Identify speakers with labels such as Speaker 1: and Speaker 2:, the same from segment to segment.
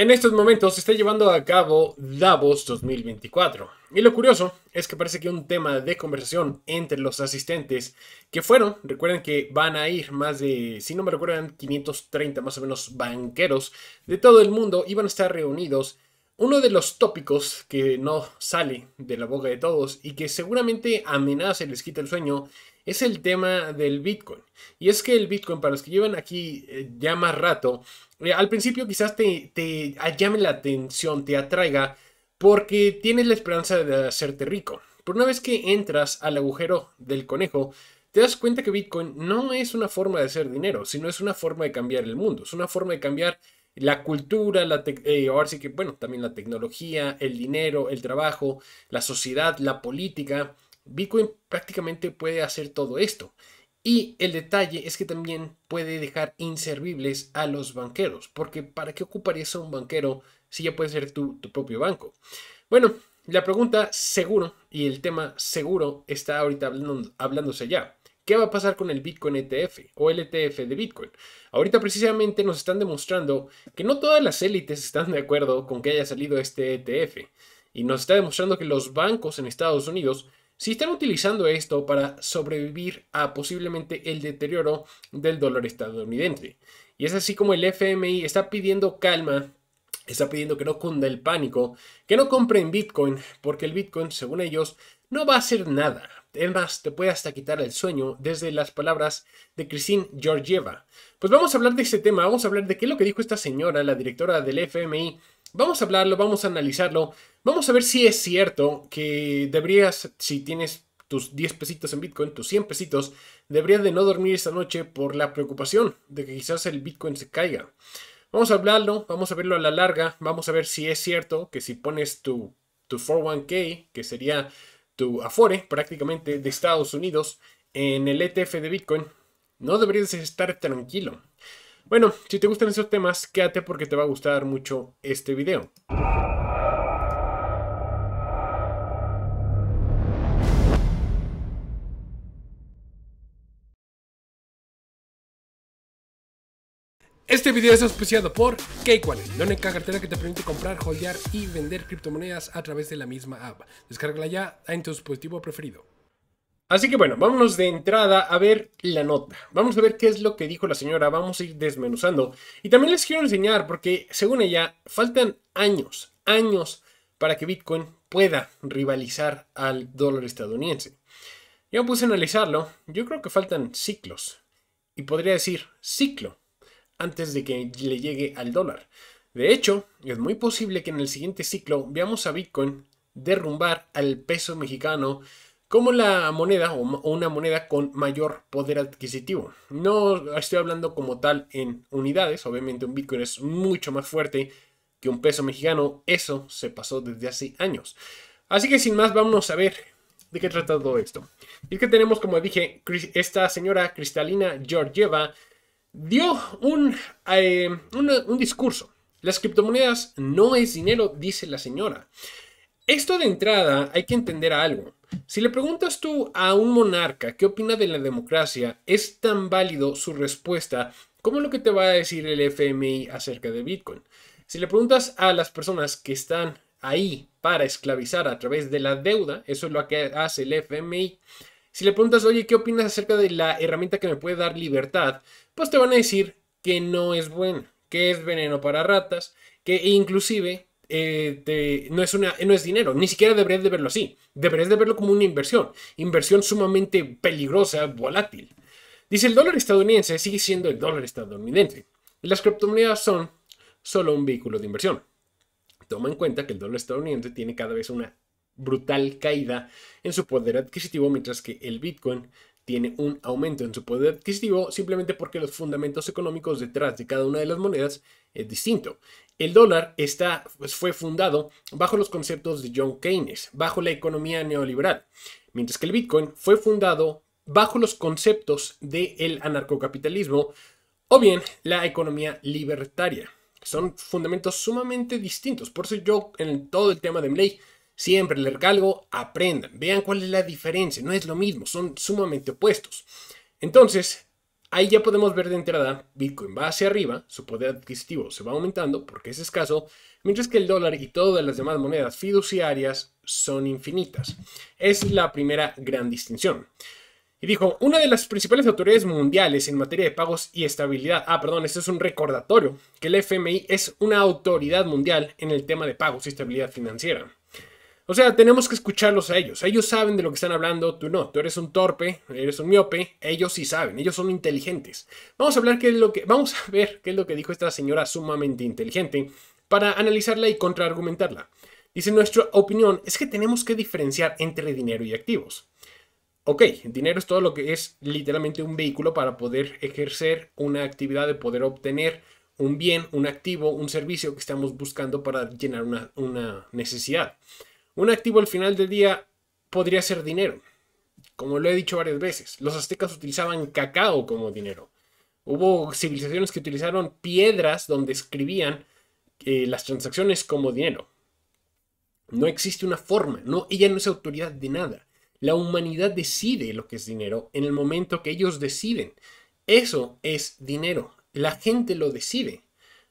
Speaker 1: En estos momentos se está llevando a cabo Davos 2024. Y lo curioso es que parece que un tema de conversación entre los asistentes que fueron, recuerden que van a ir más de, si no me recuerdan, 530 más o menos banqueros de todo el mundo iban a estar reunidos. Uno de los tópicos que no sale de la boca de todos y que seguramente amenaza y les quita el sueño es el tema del Bitcoin. Y es que el Bitcoin, para los que llevan aquí eh, ya más rato, eh, al principio quizás te, llame la atención, te atraiga, porque tienes la esperanza de hacerte rico. Pero una vez que entras al agujero del conejo, te das cuenta que Bitcoin no es una forma de hacer dinero, sino es una forma de cambiar el mundo, es una forma de cambiar la cultura, la eh, que, bueno, también la tecnología, el dinero, el trabajo, la sociedad, la política. Bitcoin prácticamente puede hacer todo esto. Y el detalle es que también puede dejar inservibles a los banqueros, porque ¿para qué ocuparías a un banquero si ya puede ser tu, propio banco? Bueno, la pregunta seguro y el tema seguro está ahorita hablándose ya. ¿Qué va a pasar con el Bitcoin ETF o el ETF de Bitcoin? Ahorita precisamente nos están demostrando que no todas las élites están de acuerdo con que haya salido este ETF. Y nos está demostrando que los bancos en Estados Unidos si están utilizando esto para sobrevivir a posiblemente el deterioro del dólar estadounidense. Y es así como el FMI está pidiendo calma, está pidiendo que no cunda el pánico, que no compren Bitcoin, porque el Bitcoin, según ellos, no va a hacer nada. Es más, te puede hasta quitar el sueño desde las palabras de Christine Georgieva. Pues vamos a hablar de ese tema, vamos a hablar de qué es lo que dijo esta señora, la directora del FMI, Vamos a hablarlo, vamos a analizarlo, vamos a ver si es cierto que deberías, si tienes tus 10 pesitos en Bitcoin, tus 100 pesitos, deberías de no dormir esta noche por la preocupación de que quizás el Bitcoin se caiga. Vamos a hablarlo, vamos a verlo a la larga, vamos a ver si es cierto que si pones tu, tu 401k, que sería tu Afore prácticamente de Estados Unidos, en el ETF de Bitcoin, no deberías estar tranquilo. Bueno, si te gustan esos temas, quédate porque te va a gustar mucho este video. Este video es auspiciado por KeyWallet, la única cartera que te permite comprar, holdear y vender criptomonedas a través de la misma app. Descárgala ya en tu dispositivo preferido. Así que bueno, vámonos de entrada a ver la nota. Vamos a ver qué es lo que dijo la señora, vamos a ir desmenuzando. Y también les quiero enseñar, porque según ella, faltan años, años para que Bitcoin pueda rivalizar al dólar estadounidense. Yo puse a analizarlo, yo creo que faltan ciclos, y podría decir ciclo, antes de que le llegue al dólar. De hecho, es muy posible que en el siguiente ciclo veamos a Bitcoin derrumbar al peso mexicano como la moneda o una moneda con mayor poder adquisitivo. No estoy hablando como tal en unidades, obviamente un Bitcoin es mucho más fuerte que un peso mexicano, eso se pasó desde hace años. Así que sin más, vamos a ver de qué trata todo esto. Y que tenemos, como dije, esta señora Cristalina Georgieva dio un, eh, un discurso. Las criptomonedas no es dinero, dice la señora. Esto de entrada hay que entender algo. Si le preguntas tú a un monarca qué opina de la democracia, es tan válido su respuesta como lo que te va a decir el FMI acerca de Bitcoin. Si le preguntas a las personas que están ahí para esclavizar a través de la deuda, eso es lo que hace el FMI, si le preguntas, oye, ¿qué opinas acerca de la herramienta que me puede dar libertad? Pues te van a decir que no es bueno que es veneno para ratas, que inclusive eh, no, es no es dinero, ni siquiera deberías de verlo así, deberías de verlo como una inversión, inversión sumamente peligrosa, volátil. Dice, el dólar estadounidense sigue siendo el dólar estadounidense. Las criptomonedas son solo un vehículo de inversión. Toma en cuenta que el dólar estadounidense tiene cada vez una brutal caída en su poder adquisitivo, mientras que el Bitcoin tiene un aumento en su poder adquisitivo simplemente porque los fundamentos económicos detrás de cada una de las monedas es distinto. El dólar está, pues, fue fundado bajo los conceptos de John Keynes, bajo la economía neoliberal, mientras que el Bitcoin fue fundado bajo los conceptos del anarcocapitalismo o bien la economía libertaria. Son fundamentos sumamente distintos. Por eso yo en todo el tema de ley Siempre les recalgo, aprendan, vean cuál es la diferencia, no es lo mismo, son sumamente opuestos. Entonces, ahí ya podemos ver de entrada, Bitcoin va hacia arriba, su poder adquisitivo se va aumentando porque es escaso, mientras que el dólar y todas las demás monedas fiduciarias son infinitas. Es la primera gran distinción. Y dijo, una de las principales autoridades mundiales en materia de pagos y estabilidad, ah, perdón, esto es un recordatorio, que el FMI es una autoridad mundial en el tema de pagos y estabilidad financiera. O sea, tenemos que escucharlos a ellos. Ellos saben de lo que están hablando, tú no. Tú eres un torpe, eres un miope. Ellos sí saben, ellos son inteligentes. Vamos a hablar qué es lo que vamos a ver qué es lo que dijo esta señora sumamente inteligente para analizarla y contraargumentarla. Dice, "Nuestra opinión es que tenemos que diferenciar entre dinero y activos." Ok, dinero es todo lo que es literalmente un vehículo para poder ejercer una actividad de poder obtener un bien, un activo, un servicio que estamos buscando para llenar una, una necesidad. Un activo al final del día podría ser dinero. Como lo he dicho varias veces, los aztecas utilizaban cacao como dinero. Hubo civilizaciones que utilizaron piedras donde escribían eh, las transacciones como dinero. No existe una forma, no, ella no es autoridad de nada. La humanidad decide lo que es dinero en el momento que ellos deciden. Eso es dinero. La gente lo decide.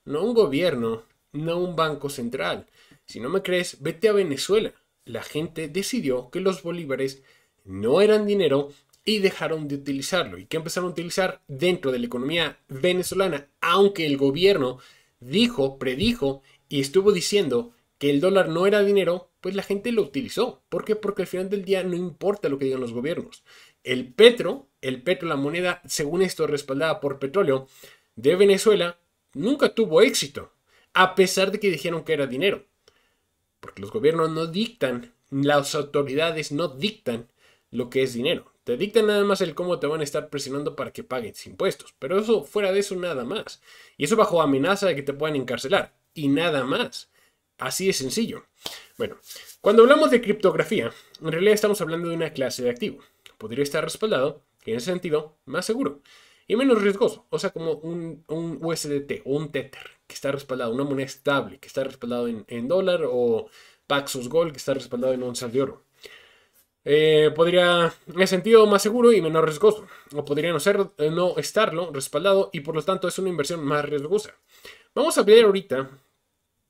Speaker 1: No un gobierno, no un banco central, si no me crees, vete a Venezuela. La gente decidió que los bolívares no eran dinero y dejaron de utilizarlo. ¿Y que empezaron a utilizar dentro de la economía venezolana? Aunque el gobierno dijo, predijo y estuvo diciendo que el dólar no era dinero, pues la gente lo utilizó. ¿Por qué? Porque al final del día no importa lo que digan los gobiernos. El petro, el petro, la moneda, según esto respaldada por petróleo de Venezuela, nunca tuvo éxito, a pesar de que dijeron que era dinero porque los gobiernos no dictan, las autoridades no dictan lo que es dinero. Te dictan nada más el cómo te van a estar presionando para que pagues impuestos, pero eso fuera de eso nada más. Y eso bajo amenaza de que te puedan encarcelar, y nada más. Así de sencillo. Bueno, cuando hablamos de criptografía, en realidad estamos hablando de una clase de activo. Podría estar respaldado, en ese sentido, más seguro y menos riesgoso. O sea, como un, un USDT o un Tether que está respaldado, una moneda estable que está respaldado en, dólar o Paxos Gold que está respaldado en onzas de oro. Eh, podría, en sentido, más seguro y menos riesgoso. O podría no, ser, eh, no estarlo respaldado y por lo tanto es una inversión más riesgosa. Vamos a ver ahorita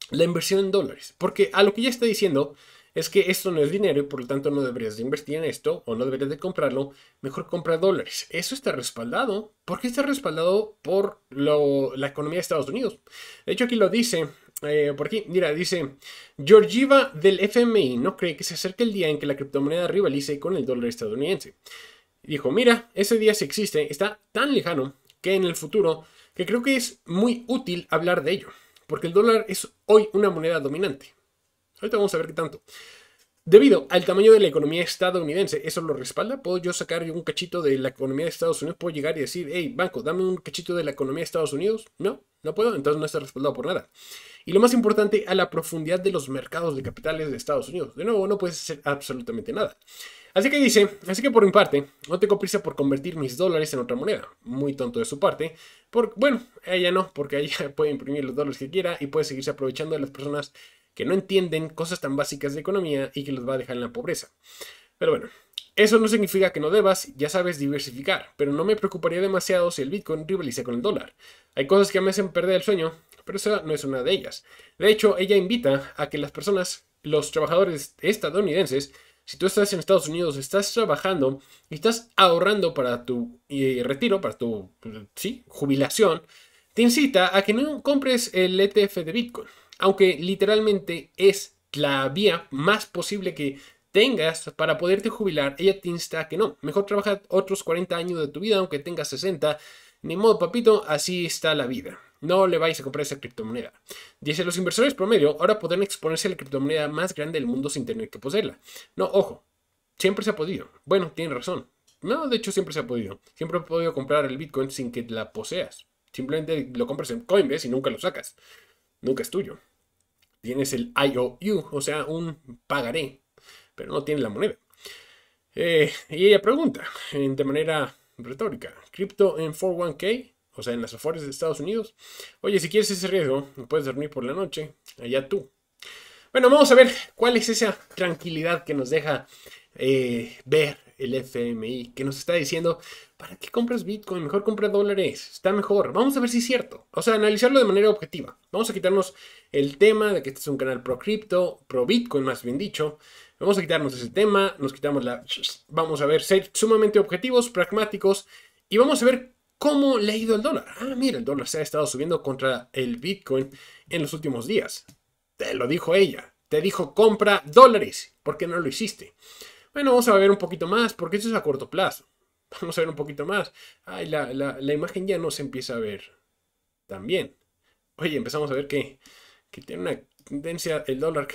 Speaker 1: la inversión en dólares. Porque a lo que ya está diciendo, es que esto no es dinero y por lo tanto no deberías de invertir en esto o no deberías de comprarlo, mejor compra dólares. Eso está respaldado. ¿Por qué está respaldado por la economía de Estados Unidos? De hecho, aquí lo dice eh, por aquí, mira, dice Georgieva del FMI no cree que se acerque el día en que la criptomoneda rivalice con el dólar estadounidense. Dijo, mira, ese día si existe, está tan lejano que en el futuro, que creo que es muy útil hablar de ello, porque el dólar es hoy una moneda dominante. Ahorita vamos a ver qué tanto. Debido al tamaño de la economía estadounidense, ¿eso lo respalda? ¿Puedo yo sacar un cachito de la economía de Estados Unidos? ¿Puedo llegar y decir, hey, banco, dame un cachito de la economía de Estados Unidos? No, no puedo, entonces no está respaldado por nada. Y lo más importante, a la profundidad de los mercados de capitales de Estados Unidos. De nuevo, no puedes hacer absolutamente nada. Así que dice, así que por mi parte, no tengo prisa por convertir mis dólares en otra moneda. Muy tonto de su parte. Porque, bueno, ella no, porque ella puede imprimir los dólares que quiera y puede seguirse aprovechando de las personas que no entienden cosas tan básicas de economía y que los va a dejar en la pobreza. Pero bueno, eso no significa que no debas, ya sabes, diversificar, pero no me preocuparía demasiado si el Bitcoin rivalice con el dólar. Hay cosas que me hacen perder el sueño, pero esa no es una de ellas. De hecho, ella invita a que las personas, los trabajadores estadounidenses, si tú estás en Estados Unidos, estás trabajando y estás ahorrando para tu eh, retiro, para tu pues, jubilación, te incita a que no compres el ETF de Bitcoin aunque literalmente es la vía más posible que tengas para poderte jubilar, ella te insta que no, mejor trabaja otros 40 años de tu vida aunque tengas 60. Ni modo, papito, así está la vida. No le vais a comprar esa criptomoneda. Dice, los inversores promedio ahora podrán exponerse a la criptomoneda más grande del mundo sin tener que poseerla. No, ojo, siempre se ha podido. Bueno, tiene razón. No, de hecho siempre se ha podido. Siempre he podido comprar el Bitcoin sin que la poseas. Simplemente lo compras en Coinbase y nunca lo sacas nunca es tuyo. Tienes el IOU, o sea, un pagaré, pero no tienes la moneda. Eh, y ella pregunta, de manera retórica, ¿cripto en 401k? O sea, en las afueras de Estados Unidos. Oye, si quieres ese riesgo, puedes dormir por la noche, allá tú. Bueno, vamos a ver cuál es esa tranquilidad que nos deja eh, ver el FMI que nos está diciendo, ¿para qué compras Bitcoin? Mejor compra dólares, está mejor. Vamos a ver si es cierto. O sea, analizarlo de manera objetiva. Vamos a quitarnos el tema de que este es un canal pro cripto, pro Bitcoin más bien dicho. Vamos a quitarnos ese tema, nos quitamos la... Vamos a ver, ser sumamente objetivos, pragmáticos y vamos a ver cómo le ha ido el dólar. Ah, mira, el dólar se ha estado subiendo contra el Bitcoin en los últimos días. Te lo dijo ella. Te dijo compra dólares. ¿Por qué no lo hiciste? Bueno, vamos a ver un poquito más, porque eso es a corto plazo. Vamos a ver un poquito más. Ay, la, imagen ya no se empieza a ver tan bien. Oye, empezamos a ver que, tiene una tendencia el dólar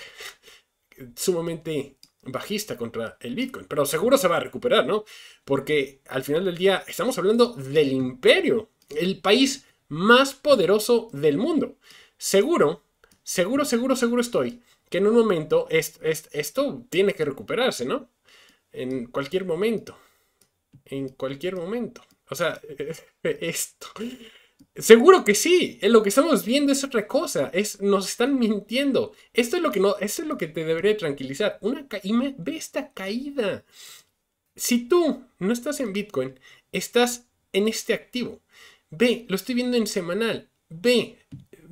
Speaker 1: sumamente bajista contra el Bitcoin. Pero seguro se va a recuperar, ¿no? Porque al final del día estamos hablando del imperio, el país más poderoso del mundo. Seguro, seguro, seguro, seguro estoy que en un momento esto tiene que recuperarse, ¿no? en cualquier momento. En cualquier momento. O sea, esto. Seguro que sí. Lo que estamos viendo es otra cosa. Es, nos están mintiendo. Esto es lo que no, es lo que te debería tranquilizar. Una y ve esta caída. Si tú no estás en Bitcoin, estás en este activo. Ve, lo estoy viendo en semanal. Ve,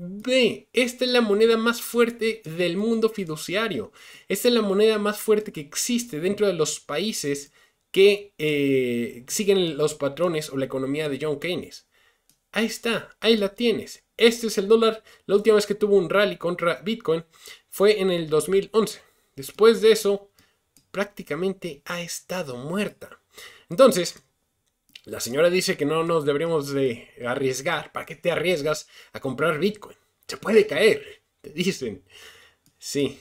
Speaker 1: B. esta es la moneda más fuerte del mundo fiduciario. Esta es la moneda más fuerte que existe dentro de los países que eh, siguen los patrones o la economía de John Keynes. Ahí está, ahí la tienes. Este es el dólar. La última vez que tuvo un rally contra Bitcoin fue en el 2011. Después de eso, prácticamente ha estado muerta. Entonces, la señora dice que no nos deberíamos de arriesgar. ¿Para qué te arriesgas a comprar Bitcoin? Se puede caer, te dicen. Sí,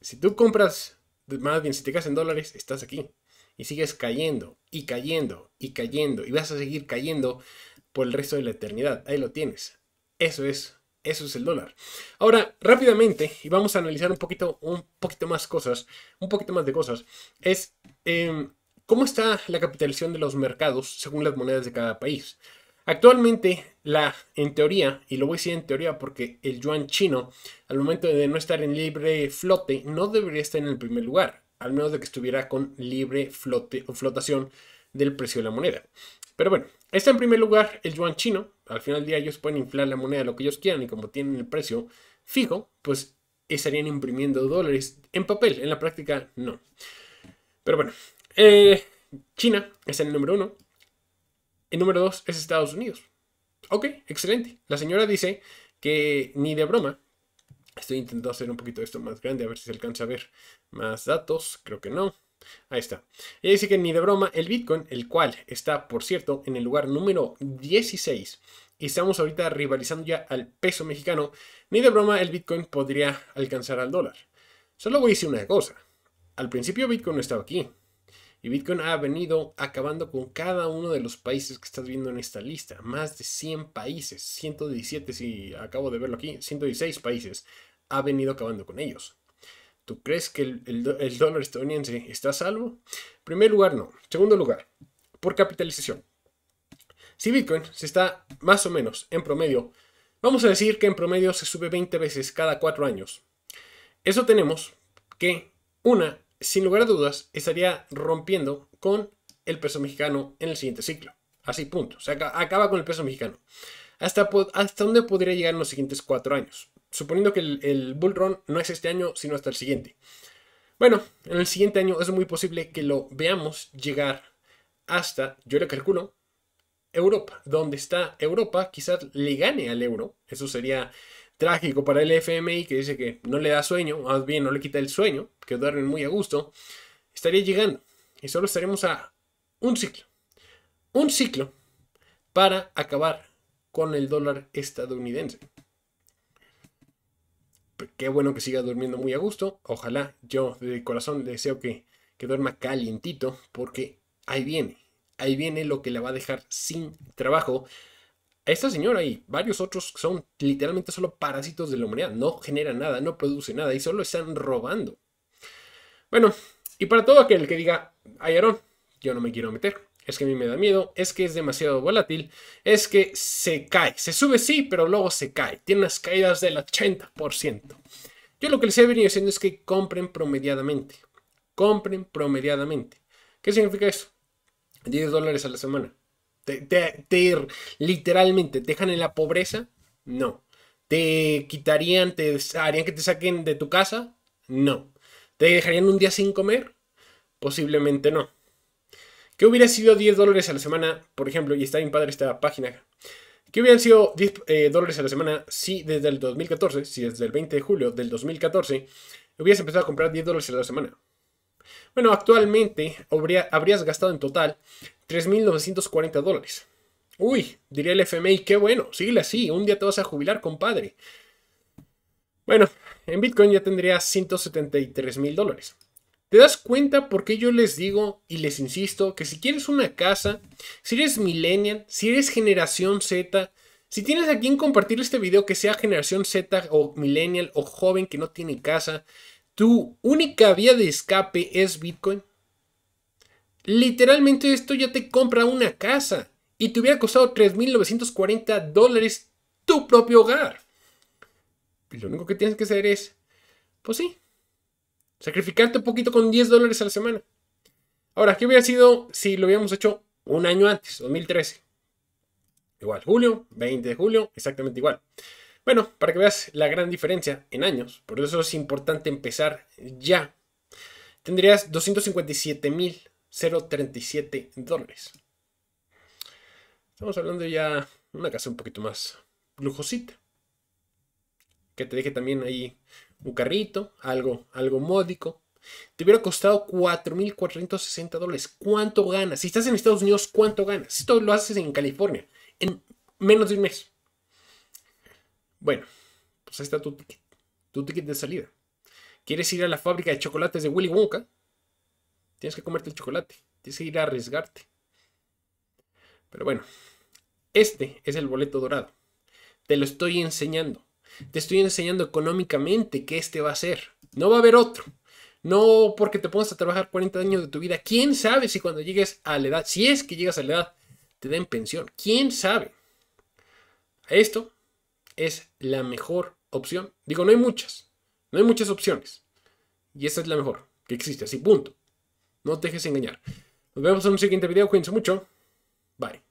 Speaker 1: si tú compras, más bien si te casas en dólares, estás aquí. Y sigues cayendo, y cayendo, y cayendo, y vas a seguir cayendo por el resto de la eternidad. Ahí lo tienes. Eso es, eso es el dólar. Ahora, rápidamente, y vamos a analizar un poquito, un poquito más cosas, un poquito más de cosas, es... Em, ¿Cómo está la capitalización de los mercados según las monedas de cada país? Actualmente, la, en teoría, y lo voy a decir en teoría porque el yuan chino, al momento de no estar en libre flote, no debería estar en el primer lugar, al menos de que estuviera con libre flote o flotación del precio de la moneda. Pero bueno, está en primer lugar el yuan chino, al final del día ellos pueden inflar la moneda lo que ellos quieran y como tienen el precio fijo, pues estarían imprimiendo dólares en papel, en la práctica no. Pero bueno, eh, China es el número uno. El número dos es Estados Unidos. Ok, excelente. La señora dice que ni de broma. Estoy intentando hacer un poquito esto más grande, a ver si se alcanza a ver más datos. Creo que no. Ahí está. Ella dice que ni de broma el Bitcoin, el cual está, por cierto, en el lugar número 16 y estamos ahorita rivalizando ya al peso mexicano, ni de broma el Bitcoin podría alcanzar al dólar. Solo voy a decir una cosa. Al principio Bitcoin no estaba aquí. Y Bitcoin ha venido acabando con cada uno de los países que estás viendo en esta lista. Más de 100 países, 117 si acabo de verlo aquí, 116 países. Ha venido acabando con ellos. ¿Tú crees que el, dólar estadounidense está a salvo? En primer lugar, no. segundo lugar, por capitalización. Si Bitcoin se está más o menos en promedio, vamos a decir que en promedio se sube 20 veces cada 4 años. Eso tenemos que una sin lugar a dudas, estaría rompiendo con el peso mexicano en el siguiente ciclo. Así, punto. O acaba con el peso mexicano. ¿Hasta, hasta dónde podría llegar en los siguientes cuatro años? Suponiendo que el, el bull run no es este año, sino hasta el siguiente. Bueno, en el siguiente año es muy posible que lo veamos llegar hasta, yo le calculo, Europa. Donde está Europa, quizás le gane al euro. Eso sería trágico para el FMI que dice que no le da sueño, más bien no le quita el sueño, que duermen muy a gusto, estaría llegando y solo estaremos a un ciclo, un ciclo para acabar con el dólar estadounidense. Qué bueno que siga durmiendo muy a gusto. Ojalá yo de corazón deseo que, que duerma calientito porque ahí viene, ahí viene lo que la va a dejar sin trabajo esta señora y varios otros son literalmente solo parásitos de la humanidad. No genera nada, no produce nada y solo están robando. Bueno, y para todo aquel que diga, ay Aaron, yo no me quiero meter. Es que a mí me da miedo, es que es demasiado volátil, es que se cae. Se sube sí, pero luego se cae. Tiene unas caídas del 80%. Yo lo que les he venido diciendo es que compren promediadamente. Compren promediadamente. ¿Qué significa eso? 10 dólares a la semana literalmente te dejan en la pobreza, no. Te quitarían, te harían que te saquen de tu casa, no. ¿Te dejarían un día sin comer? Posiblemente no. ¿Qué hubiera sido 10 dólares a la semana, por ejemplo? Y está bien padre esta página. ¿Qué hubieran sido 10 eh, dólares a la semana si desde el 2014, si desde el 20 de julio del 2014, hubieras empezado a comprar 10 dólares a la semana? Bueno, actualmente habrías gastado en total 3.940 dólares. Uy, diría el FMI, qué bueno, sigue así, un día te vas a jubilar, compadre. Bueno, en Bitcoin ya tendrías $173,000. dólares. ¿Te das cuenta por qué yo les digo y les insisto que si quieres una casa, si eres millennial, si eres generación Z, si tienes a quien compartir este video que sea generación Z o millennial o joven que no tiene casa, tu única vía de escape es Bitcoin. Literalmente esto ya te compra una casa y te hubiera costado 3.940 dólares tu propio hogar. Lo único que tienes que hacer es, pues sí, sacrificarte un poquito con 10 dólares a la semana. Ahora, ¿qué hubiera sido si lo hubiéramos hecho un año antes, 2013? Igual, julio, 20 de julio, exactamente igual. Bueno, para que veas la gran diferencia en años, por eso es importante empezar ya. Tendrías 257.037 dólares. Estamos hablando ya de una casa un poquito más lujosita. Que te deje también ahí un carrito, algo, algo módico. Te hubiera costado 4.460 dólares. ¿Cuánto ganas? Si estás en Estados Unidos, ¿cuánto ganas? Si todo lo haces en California en menos de un mes. Bueno, pues ahí está tu ticket, tu ticket de salida. ¿Quieres ir a la fábrica de chocolates de Willy Wonka? Tienes que comerte el chocolate, tienes que ir a arriesgarte. Pero bueno, este es el boleto dorado. Te lo estoy enseñando. Te estoy enseñando económicamente que este va a ser. No va a haber otro. No porque te pongas a trabajar 40 años de tu vida. ¿Quién sabe si cuando llegues a la edad, si es que llegas a la edad, te den pensión? ¿Quién sabe? A esto es la mejor opción. Digo, no hay muchas. No hay muchas opciones. Y esta es la mejor que existe. Así, punto. No te dejes engañar. Nos vemos en un siguiente video. Cuídense mucho. Bye.